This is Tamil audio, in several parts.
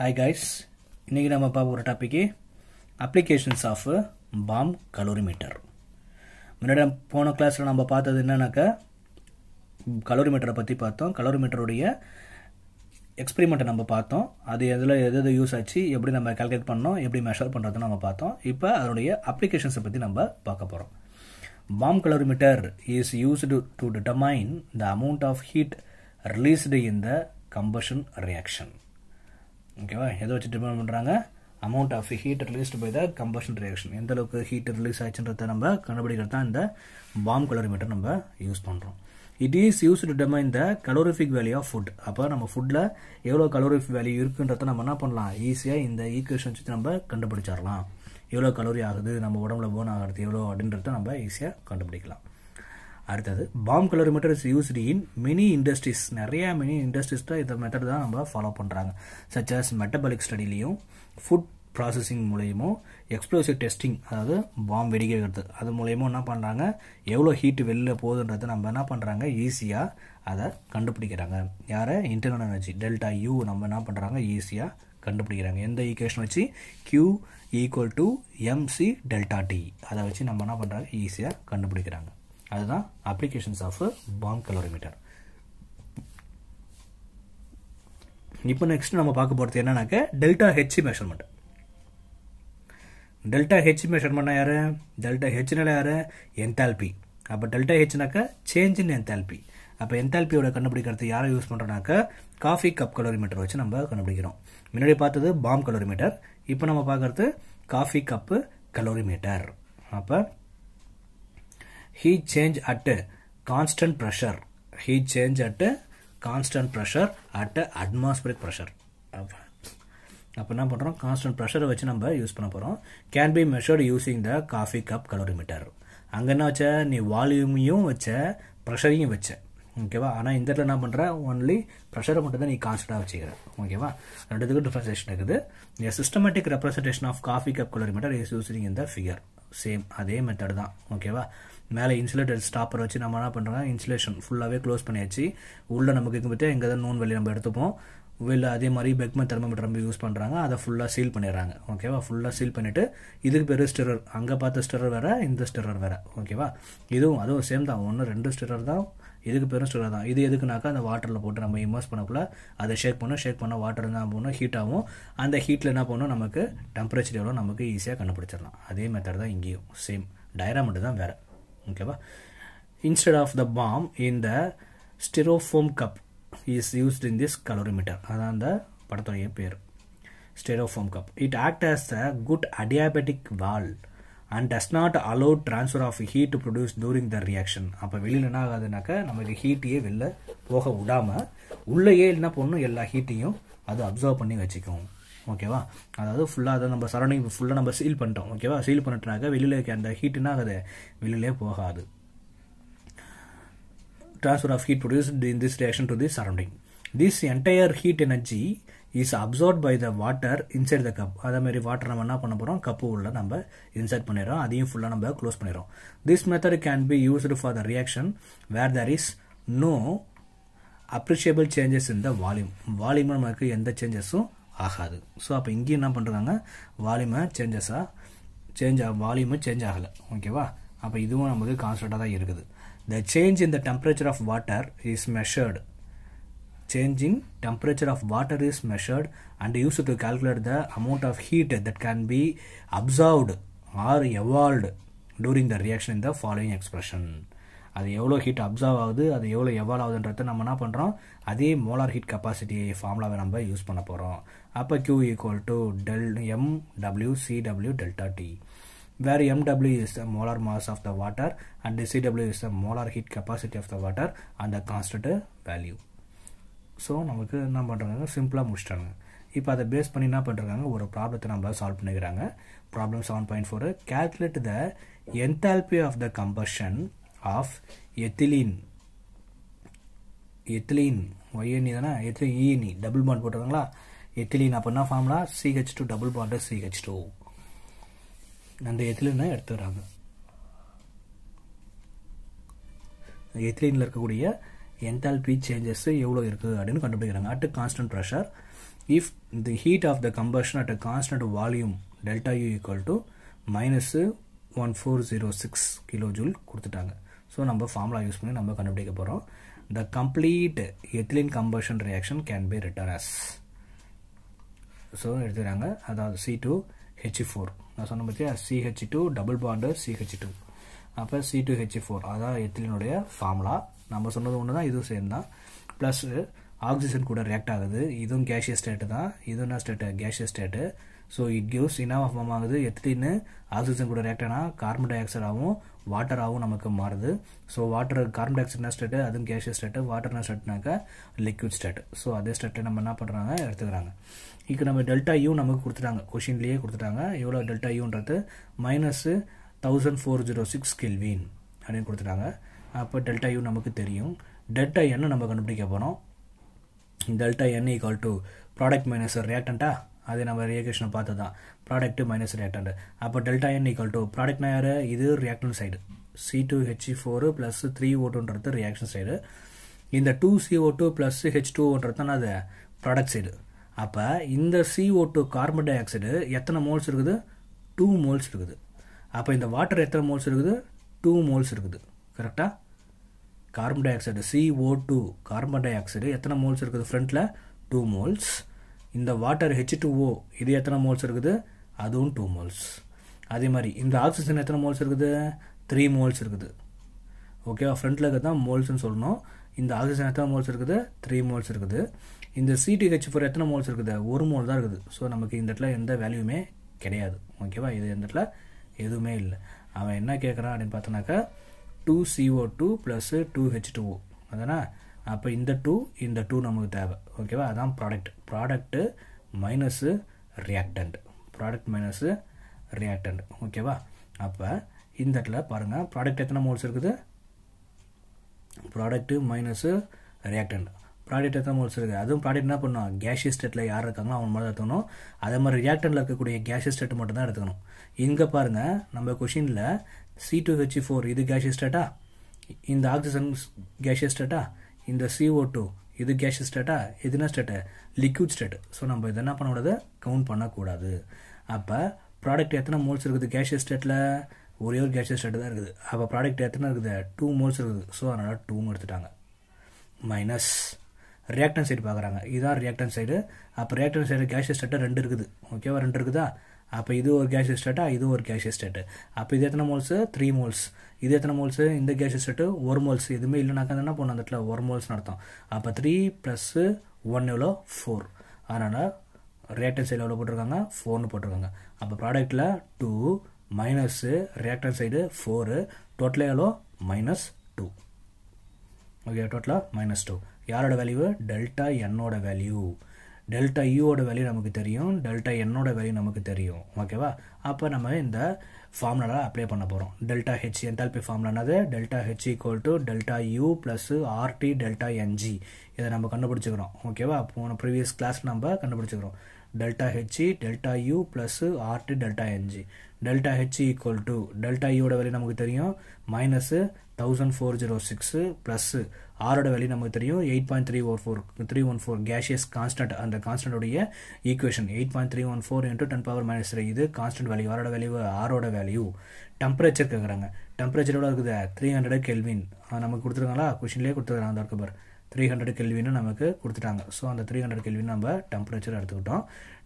ஹாய் கைஸ் இன்றைக்கி நம்ம பார்ப்போம் ஒரு topic applications of bomb calorimeter முன்னாடி போன கிளாஸில் நம்ம பார்த்தது என்னன்னாக்கா கலோரிமீட்டரை பற்றி பார்த்தோம் கலோரிமீட்டருடைய எக்ஸ்பெரிமெண்ட்டை நம்ம பார்த்தோம் அது எதில் எது எது யூஸ் ஆச்சு எப்படி நம்ம கால்குலேட் பண்ணோம் எப்படி மெஷர் பண்ணுறதுன்னு நம்ம பார்த்தோம் இப்போ அதனுடைய அப்ளிகேஷன்ஸை பற்றி நம்ம பார்க்க போகிறோம் bomb calorimeter is used to determine the amount of heat released in the combustion reaction ஓகேவா எதை வச்சு டிபெண்ட் பண்ணுறாங்க amount of heat released by the combustion reaction எந்த அளவுக்கு ஹீட் ரிலீஸ் ஆச்சுன்றத நம்ம கண்டுபிடிக்கிறது தான் இந்த பாம் கலோரிமீட்டர் நம்ம யூஸ் பண்ணுறோம் it is use to determine the calorific value of food அப்போ நம்ம ஃபுட்டில் எவ்வளோ கலோரிஃபிக் வேல்யூ இருக்குன்றத நம்ம என்ன பண்ணலாம் ஈஸியாக இந்த ஈக்குவேஷன் வச்சு நம்ம கண்டுபிடிச்சிடலாம் எவ்வளோ கலோரி ஆகுது நம்ம உடம்புல போன் ஆகிறது எவ்வளோ அப்படின்றத நம்ம ஈஸியாக கண்டுபிடிக்கலாம் அடுத்தது bomb calorimeter is used in many industries நிறையா மெனி இண்டஸ்ட்ரீஸ் தான் இந்த மெத்தட் தான் நம்ம ஃபாலோ பண்ணுறாங்க சச்சாஸ் மெட்டபாலிக் ஸ்டடிலையும் ஃபுட் ப்ராசஸிங் மூலயமும் எக்ஸ்ப்ளோசிவ் டெஸ்டிங் அதாவது பாம் வெடிக்கிறது அது மூலயமும் என்ன பண்ணுறாங்க எவ்வளோ ஹீட் வெளில போகுதுன்றதை நம்ம என்ன பண்ணுறாங்க ஈஸியாக அதை கண்டுபிடிக்கிறாங்க யாரை இன்டர்னல் எனர்ஜி டெல்டா யூ நம்ம என்ன பண்ணுறாங்க ஈஸியாக கண்டுபிடிக்கிறாங்க எந்த ஈக்குவேஷன் வச்சு Q equal to MC delta T அதை வச்சு நம்ம என்ன பண்ணுறாங்க ஈஸியாக கண்டுபிடிக்கிறாங்க அதுதான் அப்ளிகேஷன்ஸ் ஆஃப் பாம் கலோரிமீட்டர் இப்போ நெக்ஸ்ட் நம்ம பார்க்க போகிறது என்னன்னாக்க delta H measurement delta H மெஷர்மெண்ட்னா யார் டெல்டா ஹெச்னால யார் என்தால்பி அப்போ டெல்டா ஹெச்னாக்கா சேஞ்ச் இன் என்தால்பி அப்போ என்தால்பியோட கண்டுபிடிக்கிறது யாரை யூஸ் பண்ணுறோன்னாக்கா காஃபி கப் கலோரிமீட்டர் வச்சு நம்ம கண்டுபிடிக்கிறோம் முன்னாடி பார்த்தது பாம் கலோரிமீட்டர் இப்போ நம்ம பார்க்குறது காஃபி கப்பு கலோரிமீட்டர் அப்போ heat change at constant pressure heat change at constant pressure constant pressure at a அப்போ என்ன பண்ணுறோம் கான்ஸ்டன்ட் ப்ரெஷரை வச்சு நம்ம யூஸ் பண்ண போகிறோம் can be measured using the coffee cup calorimeter அங்கே என்ன வச்ச நீ வால்யூமையும் வச்ச ப்ரெஷரையும் வச்ச ஓகேவா ஆனால் இந்த இடத்துல என்ன பண்ணுற ஒன்லி ப்ரெஷரை மட்டும் தான் நீ கான்ஸ்டாக வச்சுக்கிற ஓகேவா ரெண்டுத்துக்கும் டிஃபரன்சேஷன் இருக்குது இந்த systematic representation of coffee cup calorimeter is using இந்த ஃபிகர் சேம் அதே மெத்தட் தான் ஓகேவா மேலே இன்சுலேட்டர் ஸ்டாப்பர் வச்சு நம்ம என்ன பண்ணுறோம் இன்சுலேஷன் ஃபுல்லாகவே க்ளோஸ் பண்ணியாச்சு உள்ளே நமக்கு பார்த்தியா எங்கே தான் நூன் வெளியே நம்ம எடுத்துப்போம் வெளில அதே மாதிரி பெக்மன் தெர்மோமீட்டர் ரொம்ப யூஸ் பண்ணுறாங்க அதை ஃபுல்லாக சீல் பண்ணிடுறாங்க ஓகேவா ஃபுல்லாக சீல் பண்ணிவிட்டு இதுக்கு பெரிய ஸ்டெரர் அங்கே பார்த்த ஸ்டெரர் வேறு இந்த ஸ்டெரர் வேறு ஓகேவா இதுவும் அதுவும் சேம் தான் ஒன்று ரெண்டு ஸ்டெரர் தான் இதுக்கு பெரும் ஸ்டெரர் தான் இது எதுக்குனாக்கா அந்த வாட்டரில் போட்டு நம்ம இமர்ஸ் பண்ணக்குள்ள அதை ஷேக் பண்ணோம் ஷேக் பண்ணால் வாட்டர் தான் போகணும் ஹீட் ஆகும் அந்த ஹீட்டில் என்ன பண்ணணும் நமக்கு டெம்பரேச்சர் எவ்வளோ நமக்கு ஈஸியாக கண்டுபிடிச்சிடலாம் அதே மெத்தட் தான் இங்கேயும் சேம் டைராமெண்ட் தான் வேறு ஓகேவா இன்ஸ்டெட் ஆஃப் த பாம் இந்த styrofoam cup is used in this calorimeter அதான் அந்த படத்துடைய பேர் styrofoam cup it act as a good adiabatic wall and does not allow transfer of heat produce during the reaction அப்போ வெளியில் என்ன ஆகாதுனாக்கா நமக்கு ஹீட்டையே வெளில போக விடாமல் உள்ளேயே என்ன பண்ணணும் எல்லா ஹீட்டையும் அது அப்சர்வ் பண்ணி வச்சுக்கும் ஓகேவா அதாவது ஃபுல்லாக அதை நம்ம சரௌண்டிங் ஃபுல்லாக நம்ம சீல் பண்ணிட்டோம் ஓகேவா சீல் பண்ணிட்டோனாக்கா வெளியில் அந்த ஹீட்டுன்னா ஆகுது வெளியிலே போகாது transfer of heat produced in this reaction to the surrounding this entire heat energy is absorb by the water inside the cup அதே மாதிரி வாட்டர் நம்ம என்ன பண்ண போகிறோம் கப்பு உள்ள நம்ம இன்சர்ட் பண்ணிடுறோம் அதையும் ஃபுல்லாக நம்ம க்ளோஸ் பண்ணிடுறோம் this method can be used for the reaction where there is no appreciable changes in the volume volume நமக்கு எந்த சேஞ்சஸும் ஆகாது ஸோ அப்போ இங்கேயும் என்ன பண்ணுறாங்க வால்யூமை சேஞ்சஸாக சேஞ்ச் வால்யூமு சேஞ்ச் ஆகலை ஓகேவா அப்போ இதுவும் நமக்கு கான்ஸ்டண்ட்டாக தான் இருக்குது The change in the temperature of water is measured. Change in temperature of water is measured and used to calculate the amount of heat that can be absorbed or evolved during the reaction in the following expression. அது எவ்வளோ ஹீட் அப்சர்வ் ஆகுது அது எவ்வளோ எவால் ஆகுதுன்றத நம்ம என்ன பண்ணுறோம் அதே மோலார் ஹீட் கெப்பாசிட்டி ஃபார்முலாவை நம்ம யூஸ் பண்ண போகிறோம் அப்போ Q equal to del M W CW delta T where MW is the molar mass of the water and CW is the molar heat capacity of the water and the constant value so நமக்கு என்ன பண்ணுறாங்க சிம்பிளாக முடிச்சிட்டாங்க இப்போ அதை பேஸ் பண்ணி என்ன பண்ணுறாங்க ஒரு ப்ராப்ளத்தை நம்மளால் சால்வ் பண்ணிக்கிறாங்க problem seven point four calculate the enthalpy of the combustion of ethylene ethylene YNE தானே எத்திலீன் இஎன்இ டபுள் பாண்ட் போட்டிருக்காங்களா எத்திலீன் அப்படின்னா ஃபார்ம்லாம் CH two double bond CH two அந்த எத்திலினை வராங்க எத்திலினில் இருக்கக்கூடிய என்தால்பி சேஞ்சஸ் எவ்வளோ இருக்குது அப்படின்னு கண்டுபிடிக்கிறாங்க at constant pressure if the heat of the combustion at a constant volume delta U equal to minus one four zero six kilo joule கொடுத்துட்டாங்க ஸோ நம்ம ஃபார்முலா யூஸ் பண்ணி நம்ம கண்டுபிடிக்க போகிறோம் the complete ethylene combustion reaction can be written as so எடுத்துக்கிறாங்க அதாவது சி டூ ஹெச் ஃபோர் நான் சொன்ன பற்றியா CH two double bond CH two அப்போ சி டூ ஹெச் ஃபோர் அதான் எத்திலினுடைய ஃபார்முலா நம்ம சொன்னது ஒன்று தான் இதுவும் சேம் தான் ப்ளஸ் ஆக்சிஜன் கூட ரியாக்ட் ஆகுது இதுவும் கேஷியஸ் ஸ்டேட்டு தான் இதுவும் என்ன state gaseous state so it gives இனாவா ஃபார்ம் ஆகுது எத்திலின்னு ஆக்சிஜன் கூட ரியாக்ட் ஆனால் கார்பன் டை ஆக்சைடாகவும் வாட்டராகவும் நமக்கு மாறுது ஸோ வாட்டர் கார்பன் டை ஆக்சைட்னா ஸ்டேட்டு அதுவும் கேஷியஸ் ஸ்டேட்டு வாட்டர்னா ஸ்டேட்னாக்கா லிக்விட் ஸ்டேட் ஸோ அதே ஸ்டேட்டில் நம்ம என்ன பண்ணுறாங்க எடுத்துக்கிறாங்க இப்போ நம்ம டெல்டா யூ நமக்கு கொடுத்துட்டாங்க கொஷின்லேயே கொடுத்துட்டாங்க எவ்வளோ டெல்டா யூன்றது minus thousand four zero six kelvin அப்படின்னு கொடுத்துட்டாங்க அப்போ டெல்டா யூ நமக்கு தெரியும் டெல்டா என்ன நம்ம கண்டுபிடிக்க போகிறோம் delta N equal to product minus ரியாக்டண்ட்டா அது நம்ம ரியகேஷனை பார்த்து தான் ப்ராடக்ட் மைனஸ் ரியாக்டன்ட் அப்போ டெல்டா என் ஈக்குவல் டு ப்ராடக்ட்னா யார் இது reactant side C two H four plus three ஓட்டுன்றது ரியாக்ஷன் சைடு இந்த two C O two plus H two தான் அது ப்ராடக்ட் சைடு அப்போ இந்த C O two carbon dioxide எத்தனை மோல்ஸ் இருக்குது டூ மோல்ஸ் இருக்குது அப்போ இந்த வாட்டர் எத்தனை மோல்ஸ் இருக்குது டூ மோல்ஸ் இருக்குது கரெக்டாக carbon dioxide C O two carbon dioxide எத்தனை மோல்ஸ் இருக்குது ஃப்ரண்ட்டில் டூ மோல்ஸ் இந்த வாட்டர் ஹெச் ஓ இது எத்தனை மோல்ஸ் இருக்குது அதுவும் டூ மோல்ஸ் அதே மாதிரி இந்த ஆக்சிஜன் எத்தனை மோல்ஸ் இருக்குது த்ரீ மோல்ஸ் இருக்குது ஓகேவா ஃப்ரண்ட்டில் இருக்க தான் மோல்ஸ்னு சொல்லணும் இந்த ஆக்சிஜன் எத்தனை மோல்ஸ் இருக்குது த்ரீ மோல்ஸ் இருக்குது இந்த ஹெச் ஃபோர் எத்தனை மோல்ஸ் இருக்குது ஒரு மோல் தான் இருக்குது ஸோ நமக்கு இந்த இடத்துல எந்த வேல்யூமே கிடையாது ஓகேவா இது இந்த இடத்துல எதுவுமே இல்லை அவன் என்ன கேட்குறான் அப்படின்னு பார்த்தோன்னாக்கா two CO two plus two H O அதானே அப்போ இந்த டூ இந்த டூ நமக்கு தேவை ஓகேவா அதான் product product minus reactant product minus reactant ஓகேவா அப்போ இந்த இடத்துல பாருங்கள் ப்ராடக்ட் எத்தனை மோல்ஸ் இருக்குது ப்ராடக்ட்டு மைனஸு ரியாக்டண்ட் ப்ராடக்ட் எத்தனை மோல்ஸ் இருக்குது அதுவும் ப்ராடக்ட் என்ன பண்ணுவோம் கேஷியஸ் ஸ்டேட்டில் யார் இருக்காங்களோ அவங்க மட்டும் எடுத்துக்கணும் அதே மாதிரி ரியாக்டண்டில் இருக்கக்கூடிய கேஷியஸ் ஸ்டேட் மட்டும் தான் எடுத்துக்கணும் இங்கே பாருங்கள் நம்ம கொஷினில் சி டூ ஹெச் ஃபோர் இது கேஷியஸ் ஸ்டேட்டா இந்த ஆக்சிஜன் கேஷியஸ் ஸ்டேட்டா இந்த சிஓ டூ இது கேஷ் ஸ்டேட்டா எதுனா ஸ்டேட்டு லிக்யூட் ஸ்டேட் ஸோ நம்ம இதை என்ன பண்ணக்கூடாது கவுண்ட் பண்ணக்கூடாது அப்போ ப்ராடக்ட் எத்தனை மோல்ஸ் இருக்குது கேஷ் ஸ்டேட்டில் ஒரே ஒரு கேஷ் ஸ்டேட் தான் இருக்குது அப்போ ப்ராடக்ட் எத்தனை இருக்குது டூ மோல்ஸ் இருக்குது ஸோ அதனால் டூவும் எடுத்துட்டாங்க மைனஸ் ரியாக்டன் சைடு பார்க்குறாங்க இதுதான் ரியாக்டன் சைடு அப்போ ரியாக்டன் சைடு கேஷ் ஸ்டேட்டு ரெண்டு இருக்குது ஓகேவா ரெண்டு இருக்குதா அப்போ இது ஒரு கேஷ் எஸ்டேட்டா இது ஒரு கேஷ் எஸ்டேட்டு அப்போ இது எத்தனை மோல்ஸு த்ரீ மோல்ஸ் இது எத்தனை மோல்ஸு இந்த கேஷ் எஸ்டேட்டு ஒரு மோல்ஸ் எதுவுமே இல்லைனாக்கா என்ன பண்ணும் அந்த இடத்துல ஒரு மோல்ஸ் நடத்தும் அப்போ த்ரீ ப்ளஸ்ஸு ஒன் எவ்வளோ ஃபோர் அதனால் ரியாக்டன் சைடு எவ்வளோ போட்டிருக்காங்க ஃபோர்னு போட்டிருக்காங்க அப்போ ப்ராடக்ட்டில் two minus reactant side four டோட்டலாக எவ்வளோ மைனஸ் டூ ஓகே டோட்டலாக மைனஸ் டூ யாரோட வேல்யூ டெல்டா என்னோட வேல்யூ டெல்டா யூவோட வேல்யூ நமக்கு தெரியும் டெல்டா என்னோட வேல்யூ நமக்கு தெரியும் ஓகேவா அப்போ நம்ம இந்த ஃபார்முலாவில் அப்ளை பண்ண போகிறோம் டெல்டா ஹெச் என்தால்பி ஃபார்முலானது delta H equal to delta U plus RT delta NG இதை நம்ம கண்டுபிடிச்சிக்கிறோம் ஓகேவா போன ப்ரீவியஸ் கிளாஸ் நம்ம கண்டுபிடிச்சிக்கிறோம் delta H delta U plus RT delta NG delta H equal to delta யூவோட e வேல்யூ நமக்கு தெரியும் minus thousand four zero six plus ஆரோட வேல்யூ நமக்கு தெரியும் eight point three or four three one four gaseous constant அந்த கான்ஸ்டன்டோடைய equation eight point three one four into ten power minus three இது கான்ஸ்டன்ட் வேல்யூ ஆரோட வேல்யூ ஆரோட வேல்யூ டெம்பரேச்சர் கேட்குறாங்க டெம்பரேச்சரோட இருக்குது த்ரீ ஹண்ட்ரட் கெல்வின் நமக்கு கொடுத்துருக்காங்களா கொஷின்லேயே கொடுத்துருக்காங்க அந்த ஒர்க்கு த்ரீ ஹண்ட்ரட் கெல்வின்னு நமக்கு கொடுத்துட்டாங்க ஸோ அந்த த்ரீ ஹண்ட்ரட் கெல்வின் நம்ம டெம்பரேச்சர் எடுத்துக்கிட்டோம்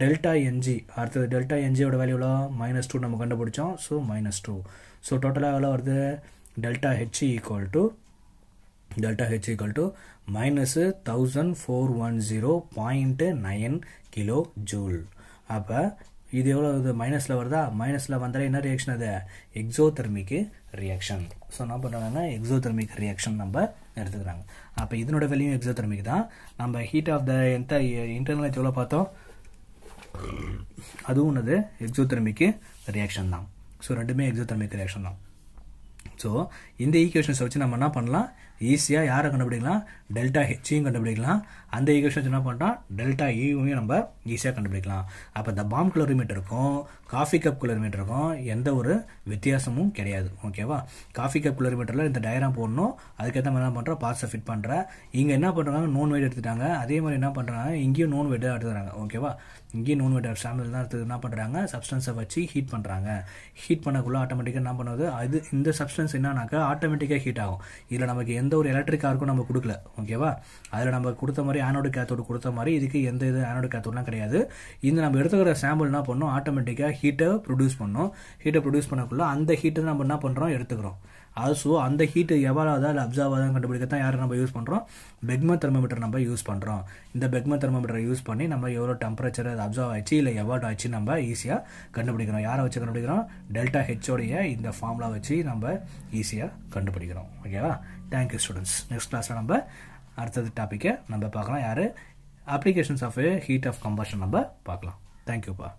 டெல்டா என்ஜி அடுத்தது டெல்டா என்ஜியோட வேல்யூவில் மைனஸ் டூ நம்ம கண்டுபிடிச்சோம் ஸோ மைனஸ் டூ ஸோ டோட்டலாக எவ்வளோ வருது delta H equal to delta H equal to minus 1410.9 kilo joule அப்போ இது எவ்வளோ minusல மைனஸில் வருதா மைனஸில் வந்தாலே என்ன ரியாக்ஷன் அது எக்ஸோதெர்மிக்கு ரியாக்ஷன் ஸோ நாம் பண்ணுறாங்கன்னா எக்ஸோதெர்மிக் ரியாக்ஷன் நம்ம எடுத்துக்கிறாங்க அப்போ இதுனுடை வெளியும் எக்ஸோதெர்மிக் தான் நம்ம ஹீட் ஆஃப் த எந்த இன்டர்னல் எவ்வளோ பார்த்தோம் அதுவும் அது எக்ஸோதெர்மிக்கு ரியாக்ஷன் தான் ஸோ ரெண்டுமே exothermic ரியாக்ஷன் தான் ஸோ இந்த ஈக்குவேஷன்ஸை வச்சு நம்ம என்ன பண்ணலாம் ஈஸியாக யாரை கண்டுபிடிக்கலாம் டெல்டா ஹெச்சையும் கண்டுபிடிக்கலாம் அந்த ஈக்குவேஷன் என்ன பண்ணுறோம் டெல்டா ஈவையும் நம்ம ஈஸியாக கண்டுபிடிக்கலாம் அப்போ இந்த பாம் இருக்கும் காஃபி கப் இருக்கும் எந்த ஒரு வித்தியாசமும் கிடையாது ஓகேவா காஃபி கப் கிலோமீட்டரில் இந்த டயராம் போடணும் அதுக்கேற்ற மாதிரி என்ன பண்ணுறோம் பார்ட்ஸை ஃபிட் பண்ணுறேன் இங்கே என்ன பண்ணுறாங்க நோன் வெயிட் எடுத்துட்டாங்க அதே மாதிரி என்ன பண்ணுறாங்க இங்கேயும் நோன் வெயிட் எடுத்துக்கிறாங்க ஓகேவா இங்கேயும் நோன் வெட்டர் சாம்பிள் தான் என்ன பண்ணுறாங்க சப்ஸ்டன்ஸை வச்சு ஹீட் பண்ணுறாங்க ஹீட் பண்ணக்குள்ளே ஆட்டோமேட்டிக்காக என்ன பண்ணுவது அது இந்த சப்ஸ்டன்ஸ் என்னன்னாக்கா ஆட்டோமேட்டிக்காக ஹீட் ஆகும் இதில் நமக்கு எந்த ஒரு எலக்ட்ரிக் காருக்கும் நம்ம கொடுக்கல ஓகேவா அதில் நம்ம கொடுத்த மாதிரி ஆனோடு கேத்தோடு கொடுத்த மாதிரி இதுக்கு எந்த இது ஆனோடு கேத்தோடலாம் கிடையாது இந்த நம்ம எடுத்துக்கிற சாம்பிள் என்ன பண்ணோம் ஆட்டோமேட்டிக்காக ஹீட்டை ப்ரொடியூஸ் பண்ணோம் ஹீட்டை ப்ரொடியூஸ் பண்ணக்குள்ளே அந்த ஹீட்டை நம்ம என்ன பண்ணுறோம் எடுத்துக்கிறோம் ஸோ அந்த ஹீட்டு எவ்வளோ அதாவது அப்சர்வ் தான் கண்டுபிடிக்க தான் யாரை நம்ம யூஸ் பண்ணுறோம் பெக்மா தெர்மோமீட்டர் நம்ம யூஸ் பண்ணுறோம் இந்த பெக்மா தெர்மோமீட்டரை யூஸ் பண்ணி நம்ம எவ்வளோ டெம்பரேச்சர் அது அப்சர்வ் ஆச்சு இல்லை எவ்வளோ ஆச்சு நம்ம ஈஸியாக கண்டுபிடிக்கிறோம் யாரை வச்சு கண்டுபிடிக்கிறோம் டெல்டா ஹெச்ஓடைய இந்த ஃபார்முலா வச்சு நம்ம ஈஸியாக கண்டுபிடிக்கிறோம் ஓகேவா தேங்க்யூ ஸ்டூடெண்ட்ஸ் நெக்ஸ்ட் கிளாஸில் நம்ம அடுத்தது டாப்பிக்கை நம்ம பார்க்கலாம் யார் applications of heat of combustion நம்ம பார்க்கலாம் தேங்க்யூப்பா